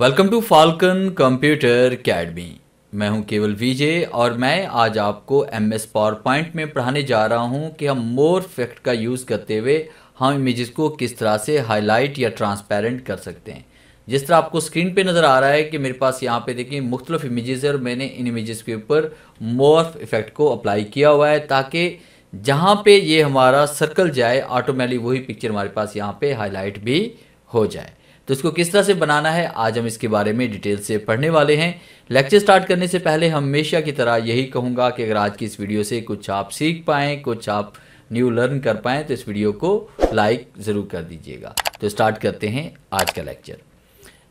welcome to Falcon computer academy मैं हूं केवल विजय और मैं आज आपको एम एस पावर पॉइंट में पढ़ाने जा रहा हूं कि हम मोर इफेक्ट का यूज़ करते हुए हम इमेजेस को किस तरह से हाईलाइट या ट्रांसपेरेंट कर सकते हैं जिस तरह आपको स्क्रीन पे नज़र आ रहा है कि मेरे पास यहाँ पे देखिए मुख्तलिफ इमेजेस है और मैंने इन इमेजेस के ऊपर मोर्फ इफ़ेक्ट को अप्लाई किया हुआ है ताकि जहाँ पे ये हमारा सर्कल जाए ऑटोमेटिक वही पिक्चर हमारे पास यहाँ पे हाईलाइट भी हो जाए तो इसको किस तरह से बनाना है आज हम इसके बारे में डिटेल से पढ़ने वाले हैं लेक्चर स्टार्ट करने से पहले हमेशा की तरह यही कहूँगा कि अगर आज की इस वीडियो से कुछ आप सीख पाएँ कुछ आप न्यू लर्न कर पाएँ तो इस वीडियो को लाइक ज़रूर कर दीजिएगा तो स्टार्ट करते हैं आज का लेक्चर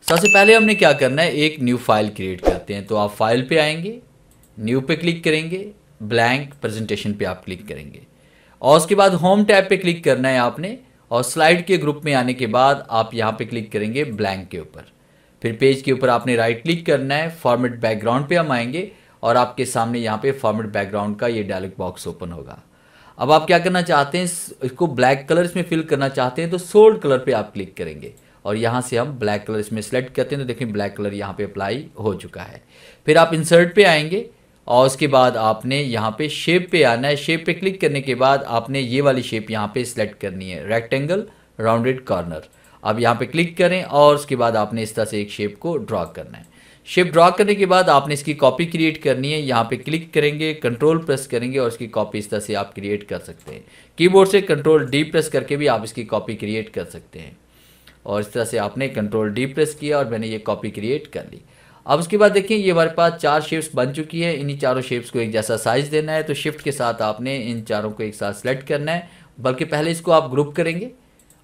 सबसे पहले हमने क्या करना है एक न्यू फाइल क्रिएट करते हैं तो आप फाइल पे आएंगे न्यू पे क्लिक करेंगे ब्लैंक प्रेजेंटेशन पे आप क्लिक करेंगे और उसके बाद होम टैब पे क्लिक करना है आपने और स्लाइड के ग्रुप में आने के बाद आप यहाँ पे क्लिक करेंगे ब्लैंक के ऊपर फिर पेज के ऊपर आपने राइट क्लिक करना है फॉर्मेट बैकग्राउंड पे हम आएंगे और आपके सामने यहाँ पे फॉर्मेट बैकग्राउंड का ये डायलॉग बॉक्स ओपन होगा अब आप क्या करना चाहते हैं इसको ब्लैक कलर इसमें फिल करना चाहते हैं तो सोल्ड कलर पर आप क्लिक करेंगे और यहाँ से हम ब्लैक कलर इसमें सेलेक्ट करते हैं तो देखें ब्लैक कलर यहाँ पर अप्लाई हो चुका है फिर आप इंसर्ट पर आएंगे और उसके बाद आपने यहाँ पे शेप पे आना है शेप पे क्लिक करने के बाद आपने ये वाली शेप यहाँ पे सिलेक्ट करनी है रेक्टेंगल राउंडेड कॉर्नर अब यहाँ पे क्लिक करें और उसके बाद आपने इस तरह से एक शेप को ड्रॉ करना है शेप ड्रॉ करने के बाद आपने इसकी कॉपी क्रिएट करनी है यहाँ पे क्लिक करेंगे कंट्रोल प्रेस करेंगे और इसकी कॉपी इस तरह से आप क्रिएट कर सकते हैं कीबोर्ड से कंट्रोल डी प्रेस करके भी आप इसकी कॉपी क्रिएट कर सकते हैं और इस तरह से आपने कंट्रोल डी प्रेस किया और मैंने ये कॉपी क्रिएट कर ली अब उसके बाद देखिए ये हमारे पास चार शेप्स बन चुकी है इन्हीं चारों शेप्स को एक जैसा साइज देना है तो शिफ्ट के साथ आपने इन चारों को एक साथ सेलेक्ट करना है बल्कि पहले इसको आप ग्रुप करेंगे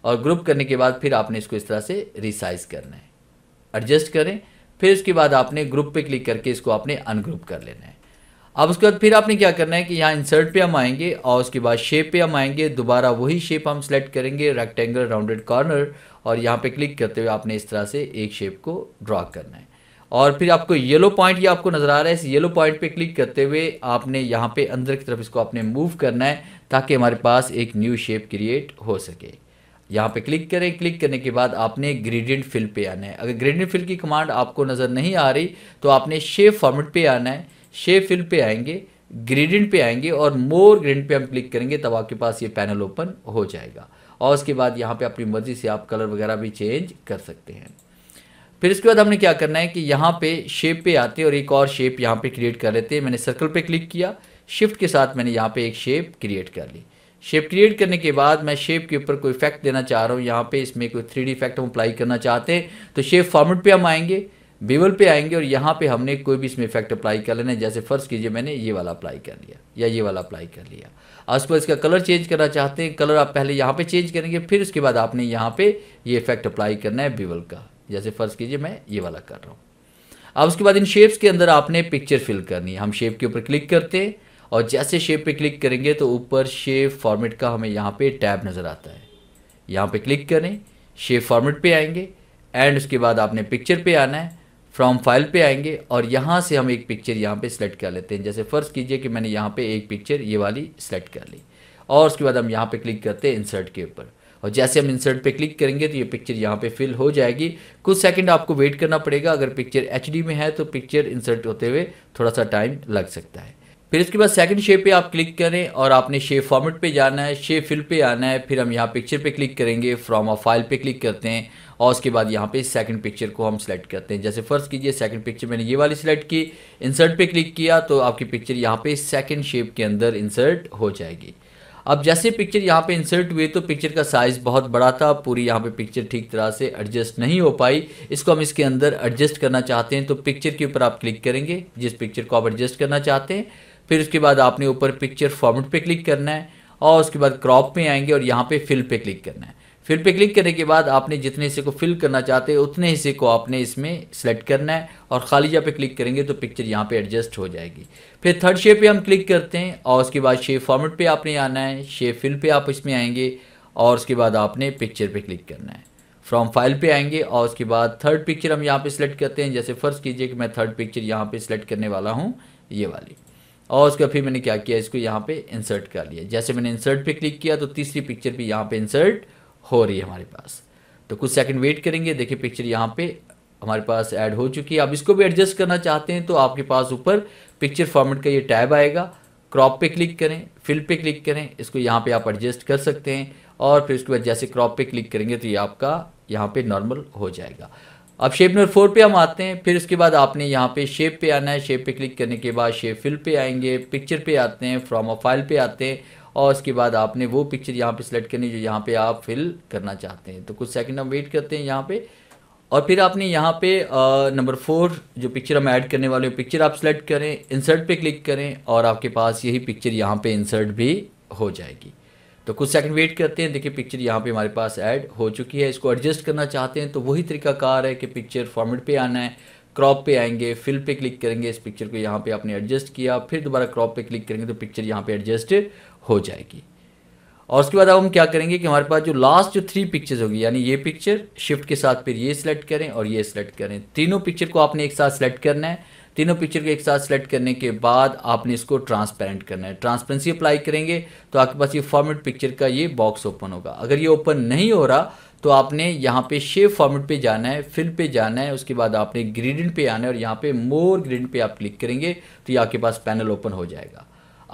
और ग्रुप करने के बाद फिर आपने इसको इस तरह से रिसाइज करना है एडजस्ट करें फिर उसके बाद आपने ग्रुप पे क्लिक करके इसको आपने अनग्रुप कर लेना है अब उसके बाद फिर आपने क्या करना है कि यहाँ इंसर्ट पे हम आएंगे और उसके बाद शेप पे हम आएंगे दोबारा वही शेप हम सेलेक्ट करेंगे रेक्टेंगल राउंडेड कॉर्नर और यहाँ पे क्लिक करते हुए आपने इस तरह से एक शेप को ड्रॉ करना है और फिर आपको येलो पॉइंट ये आपको नज़र आ रहा है इस येलो पॉइंट पे क्लिक करते हुए आपने यहाँ पे अंदर की तरफ इसको आपने मूव करना है ताकि हमारे पास एक न्यू शेप क्रिएट हो सके यहाँ पे क्लिक करें क्लिक करने के बाद आपने ग्रेडियंट फिल पे आना है अगर ग्रेडियंट फिल की कमांड आपको नज़र नहीं आ रही तो आपने शेप फॉर्मेट पे आना है शेप फिल पे आएंगे ग्रेडियंट पे आएंगे और मोर ग्रेडियंट पे हम क्लिक करेंगे तब आपके पास ये पैनल ओपन हो जाएगा और उसके बाद यहाँ पे अपनी मर्ज़ी से आप कलर वगैरह भी चेंज कर सकते हैं फिर इसके बाद हमने क्या करना है कि यहाँ पे शेप पे आते हैं और एक और शेप यहाँ पे क्रिएट कर लेते हैं मैंने सर्कल पे क्लिक किया शिफ्ट के साथ मैंने यहाँ पे एक शेप क्रिएट कर ली शेप क्रिएट करने के बाद मैं शेप के ऊपर कोई इफेक्ट देना चाह रहा हूँ यहाँ पे इसमें कोई थ्री इफेक्ट हम अप्लाई करना चाहते हैं तो शेप फॉर्मेट पर हम आएंगे बेवल पे आएंगे और यहाँ पे हमने कोई भी इसमें इफेक्ट अप्लाई कर लेना है जैसे फ़र्ज़ कीजिए मैंने ये वाला अप्लाई कर लिया या ये वाला अप्लाई कर लिया आज पर तो इसका कलर चेंज करना चाहते हैं कलर आप पहले यहाँ पे चेंज करेंगे फिर उसके बाद आपने यहाँ पे ये इफेक्ट अप्लाई करना है बेवल का जैसे फ़र्ज़ कीजिए मैं ये वाला कर रहा हूँ अब उसके बाद इन शेप्स के अंदर आपने पिक्चर फिल करनी है हम शेप के ऊपर क्लिक करते हैं और जैसे शेप पे क्लिक करेंगे तो ऊपर शेप फॉर्मेट का हमें यहाँ पे टैब नज़र आता है यहाँ पे क्लिक करें शेप फॉर्मेट पे आएंगे एंड उसके बाद आपने पिक्चर पे आना है फ्रॉम फाइल पे आएंगे और यहाँ से हम एक पिक्चर यहाँ पे सिलेक्ट कर लेते हैं जैसे फ़र्ज़ कीजिए कि मैंने यहाँ पे एक पिक्चर ये वाली सिलेक्ट कर ली और उसके बाद हम यहाँ पे क्लिक करते हैं इंसर्ट के ऊपर और जैसे हम इंसर्ट पे क्लिक करेंगे तो ये पिक्चर यहाँ पे फिल हो जाएगी कुछ सेकंड आपको वेट करना पड़ेगा अगर पिक्चर एच में है तो पिक्चर इंसर्ट होते हुए थोड़ा सा टाइम लग सकता है फिर इसके बाद सेकंड शेप पे आप क्लिक करें और आपने शेप फॉर्मेट पे जाना है शेप फिल पे आना है फिर हम यहाँ पिक्चर पे क्लिक करेंगे फ्रॉम अ फाइल पे क्लिक करते हैं और उसके बाद यहाँ पे सेकंड पिक्चर को हम सेलेक्ट करते हैं जैसे फर्स्ट कीजिए सेकंड पिक्चर मैंने ये वाली सिलेक्ट की इंसर्ट पे क्लिक किया तो आपकी पिक्चर यहाँ पे सेकेंड शेप के अंदर इंसर्ट हो जाएगी अब जैसे पिक्चर यहाँ पे इंसर्ट हुए तो पिक्चर का साइज़ बहुत बड़ा था पूरी यहाँ पे पिक्चर ठीक तरह से एडजस्ट नहीं हो पाई इसको हम इसके अंदर एडजस्ट करना चाहते हैं तो पिक्चर के ऊपर आप क्लिक करेंगे जिस पिक्चर को आप एडजस्ट करना चाहते हैं फिर उसके बाद आपने ऊपर पिक्चर फॉर्मेट पर क्लिक करना है और उसके बाद क्रॉप में आएंगे और यहाँ पर फिल पे क्लिक करना है फिल पे क्लिक करने के बाद आपने जितने हिस्से को फिल करना चाहते हैं उतने हिस्से को आपने इसमें सेलेक्ट करना है और खाली जहाँ पे क्लिक करेंगे तो पिक्चर यहाँ पे एडजस्ट हो जाएगी फिर थर्ड शेप पे हम क्लिक करते हैं और उसके बाद शेप फॉर्मेट पे आपने आना है शेप फिल पे आप इसमें आएंगे और उसके बाद आपने पिक्चर पे क्लिक करना है फ्रॉम फाइल पे आएंगे और उसके बाद थर्ड पिक्चर हम यहाँ पे सिलेक्ट करते हैं जैसे फर्स्ट कीजिए कि मैं थर्ड पिक्चर यहाँ पे सिलेक्ट करने वाला हूँ ये वाली और उसका फिर मैंने क्या किया इसको यहाँ पे इंसर्ट कर लिया जैसे मैंने इंसर्ट पे क्लिक किया तो तीसरी पिक्चर भी यहाँ पे इंसर्ट हो रही है हमारे पास तो कुछ सेकंड वेट करेंगे देखिए पिक्चर यहाँ पे हमारे पास ऐड हो चुकी है आप इसको भी एडजस्ट करना चाहते हैं तो आपके पास ऊपर पिक्चर फॉर्मेट का ये टैब आएगा क्रॉप पे क्लिक करें फिल पे क्लिक करें इसको यहाँ पे आप एडजस्ट कर सकते हैं और फिर उसके बाद जैसे क्रॉप पे क्लिक करेंगे तो ये आपका यहाँ पे नॉर्मल हो जाएगा अब शेप नंबर फोर पे हम आते हैं फिर उसके बाद आपने यहाँ पे शेप पे आना है शेप पे क्लिक करने के बाद शेप फिल पे आएंगे पिक्चर पे आते हैं फ्रॉम अ फाइल पे आते हैं और उसके बाद आपने वो पिक्चर यहाँ पे सेलेक्ट करनी जो यहाँ पे आप फिल करना चाहते हैं तो कुछ सेकंड हम वेट करते हैं यहाँ पे और फिर आपने यहाँ पे नंबर फोर जो पिक्चर हम ऐड करने वाले हैं पिक्चर आप सेलेक्ट करें इंसर्ट पे क्लिक करें और आपके पास यही पिक्चर यहाँ पे इंसर्ट भी हो जाएगी तो कुछ सेकंड वेट करते हैं देखिए पिक्चर यहाँ पे हमारे पास ऐड हो चुकी है इसको एडजस्ट करना चाहते हैं तो वही तरीका कार है कि पिक्चर फॉर्मेट पे आना है क्रॉप पे आएंगे फिल पे क्लिक करेंगे इस पिक्चर को यहाँ पे आपने एडजस्ट किया फिर दोबारा क्रॉप पे क्लिक करेंगे तो पिक्चर यहाँ पे एडजस्ट हो जाएगी और उसके बाद अब हम क्या करेंगे कि हमारे पास जो लास्ट जो थ्री पिक्चर्स होगी यानी ये पिक्चर शिफ्ट के साथ फिर ये सिलेक्ट करें और ये सिलेक्ट करें तीनों पिक्चर को आपने एक साथ सेलेक्ट करना है तीनों पिक्चर को एक साथ सेलेक्ट करने के बाद आपने इसको ट्रांसपेरेंट करना है ट्रांसपेरेंसी अप्लाई करेंगे तो आपके पास ये फॉर्मेट पिक्चर का ये बॉक्स ओपन होगा अगर ये ओपन नहीं हो रहा तो आपने यहाँ पे शेप फॉर्मेट पे जाना है फिल पे जाना है उसके बाद आपने ग्रीडेंट पे आना है और यहाँ पे मोर ग्रीडेंट पे आप क्लिक करेंगे तो ये आपके पास पैनल ओपन हो जाएगा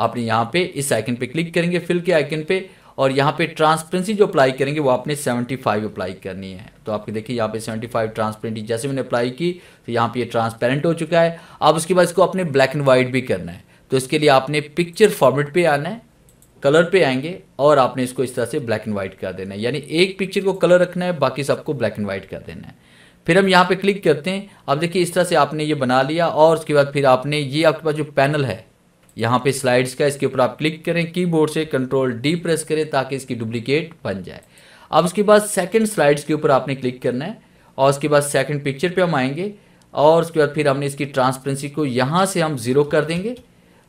आपने यहाँ पे इस आइकन पे क्लिक करेंगे फिल के आइकन पे और यहाँ पे ट्रांसपेरेंसी जो अप्लाई करेंगे वो आपने 75 अप्लाई करनी है तो आपके देखिए यहाँ पे 75 ट्रांसपेरेंटी जैसे मैंने अप्लाई की तो यहाँ पे ये ट्रांसपेरेंट हो चुका है अब उसके बाद इसको आपने ब्लैक एंड वाइट भी करना है तो इसके लिए आपने पिक्चर फॉर्मेट पे आना है कलर पे आएंगे और आपने इसको इस तरह से ब्लैक एंड व्हाइट कर देना है यानी एक पिक्चर को कलर रखना है बाकी सबको ब्लैक एंड व्हाइट कर देना है फिर हम यहाँ पे क्लिक करते हैं अब देखिए इस तरह से आपने ये बना लिया और उसके बाद फिर आपने ये आपके पास जो पैनल है यहाँ पे स्लाइड्स का इसके ऊपर आप क्लिक करें कीबोर्ड से कंट्रोल डी प्रेस करें ताकि इसकी डुप्लीकेट बन जाए अब उसके बाद सेकंड स्लाइड्स के ऊपर आपने क्लिक करना है और उसके बाद सेकंड पिक्चर पे हम आएंगे और उसके बाद फिर हमने इसकी ट्रांसपेरेंसी को यहाँ से हम ज़ीरो कर देंगे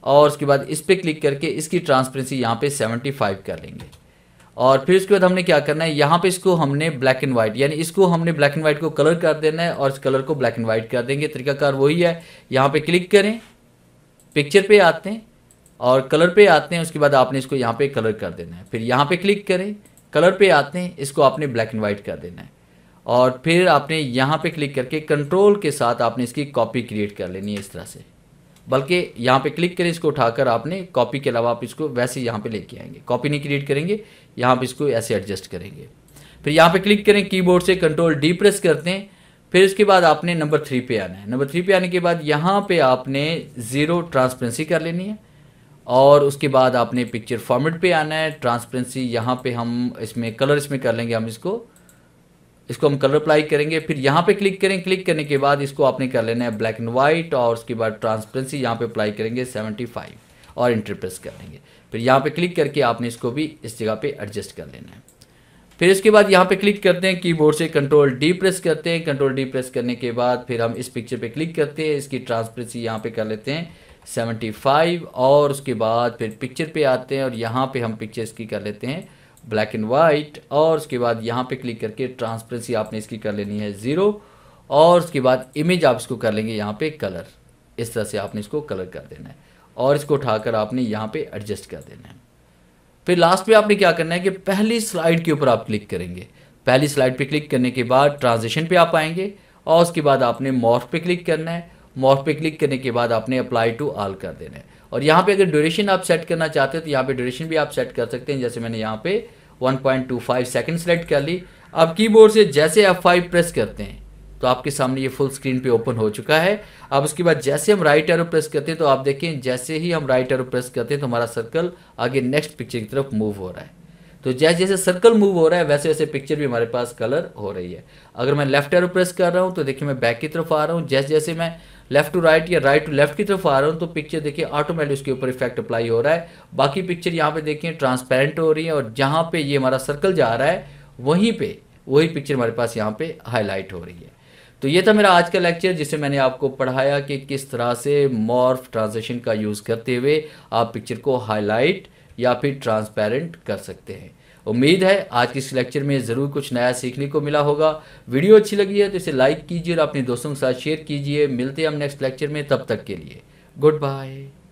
और उसके बाद इस पर क्लिक करके इसकी ट्रांसपेरेंसी यहाँ पे 75 कर लेंगे और फिर उसके बाद हमने क्या करना है यहाँ पे इसको हमने ब्लैक एंड वाइट यानी इसको हमने ब्लैक एंड वाइट को कलर कर देना है और इस कलर को ब्लैक एंड वाइट कर देंगे तरीकाकार वही है यहाँ पे क्लिक करें पिक्चर पे आते हैं और कलर पे आते हैं उसके बाद आपने इसको यहाँ पे कलर कर देना है फिर यहाँ पे क्लिक करें कलर पे आते हैं इसको आपने ब्लैक एंड वाइट कर देना है और फिर आपने यहाँ पे क्लिक करके कंट्रोल के साथ आपने इसकी कॉपी क्रिएट कर लेनी है इस तरह से बल्कि यहाँ पे क्लिक करें इसको उठाकर आपने कॉपी के अलावा आप इसको वैसे यहाँ पे लेके आएंगे कॉपी नहीं क्रिएट करेंगे यहाँ पे इसको ऐसे एडजस्ट करेंगे फिर यहाँ पे क्लिक करें कीबोर्ड से कंट्रोल डी प्रेस करते हैं फिर इसके बाद आपने नंबर थ्री पे आना है नंबर थ्री पे आने के बाद यहाँ पे आपने ज़ीरो ट्रांसपेरेंसी कर लेनी है और उसके बाद आपने पिक्चर फॉर्मेट पे आना है ट्रांसपेरेंसी यहाँ पे हम इसमें कलर इसमें कर लेंगे हम इसको इसको हम कलर अप्लाई करेंगे फिर यहाँ पे क्लिक करें क्लिक करने के बाद इसको आपने कर लेना है ब्लैक एंड व्हाइट और उसके बाद ट्रांसपेरेंसी यहाँ पे अप्लाई करेंगे 75 और इंटर प्रेस कर लेंगे फिर यहाँ पे क्लिक करके आपने इसको भी इस जगह पे एडजस्ट कर लेना है फिर इसके बाद यहाँ पे क्लिक करते हैं कीबोर्ड से कंट्रोल डी प्रेस करते हैं कंट्रोल डी प्रेस करने के बाद फिर हम इस पिक्चर पर क्लिक करते हैं इसकी ट्रांसपेरेंसी यहाँ पर कर लेते हैं सेवेंटी और उसके बाद फिर पिक्चर पर आते हैं और यहाँ पर हम पिक्चर इसकी कर लेते हैं ब्लैक एंड वाइट और उसके बाद यहाँ पे क्लिक करके ट्रांसपेरेंसी आपने इसकी कर लेनी है ज़ीरो और उसके बाद इमेज आप इसको कर लेंगे यहाँ पे कलर इस तरह से आपने इसको कलर कर देना है और इसको उठाकर आपने यहाँ पे एडजस्ट कर देना है फिर लास्ट में आपने क्या करना है कि पहली स्लाइड के ऊपर आप क्लिक करेंगे पहली स्लाइड पे क्लिक करने के बाद ट्रांजिशन पे आप आएंगे और उसके बाद आपने मॉर्फ पे क्लिक करना है मॉर्फ पे क्लिक करने के बाद आपने अप्लाई टू आल कर देना है और यहाँ पे अगर ड्यूरेशन आप सेट करना चाहते हैं तो यहाँ पे ड्यूरेशन भी आप सेट कर सकते हैं जैसे मैंने यहाँ पे 1.25 सेकंड सेलेक्ट कर ली अब कीबोर्ड से जैसे F5 प्रेस करते हैं तो आपके सामने ये फुल स्क्रीन पे ओपन हो चुका है अब उसके बाद जैसे हम राइट एरो प्रेस करते हैं तो आप देखें जैसे ही हम राइट एरो प्रेस करते हैं तो हमारा सर्कल आगे नेक्स्ट पिक्चर की तरफ मूव हो रहा है तो जैसे जैसे सर्कल मूव हो रहा है वैसे वैसे पिक्चर भी हमारे पास कलर हो रही है अगर मैं लेफ्ट एरो प्रेस कर रहा हूँ तो देखिए मैं बैक की तरफ आ रहा हूँ जैसे जैसे मैं लेफ्ट टू राइट या राइट टू लेफ्ट की तरफ आ रहा हूँ तो पिक्चर देखिए ऑटोमेटिक उसके ऊपर इफेक्ट अप्लाई हो रहा है बाकी पिक्चर यहाँ पे देखिए ट्रांसपेरेंट हो रही है और जहाँ पे ये हमारा सर्कल जा रहा है वहीं पे वही पिक्चर हमारे पास यहाँ पे हाईलाइट हो रही है तो ये था मेरा आज का लेक्चर जिसे मैंने आपको पढ़ाया कि किस तरह से मॉर्फ ट्रांजेक्शन का यूज़ करते हुए आप पिक्चर को हाईलाइट या फिर ट्रांसपेरेंट कर सकते हैं उम्मीद है आज के इस लेक्चर में ज़रूर कुछ नया सीखने को मिला होगा वीडियो अच्छी लगी है तो इसे लाइक कीजिए और अपने दोस्तों के साथ शेयर कीजिए मिलते हैं हम नेक्स्ट लेक्चर में तब तक के लिए गुड बाय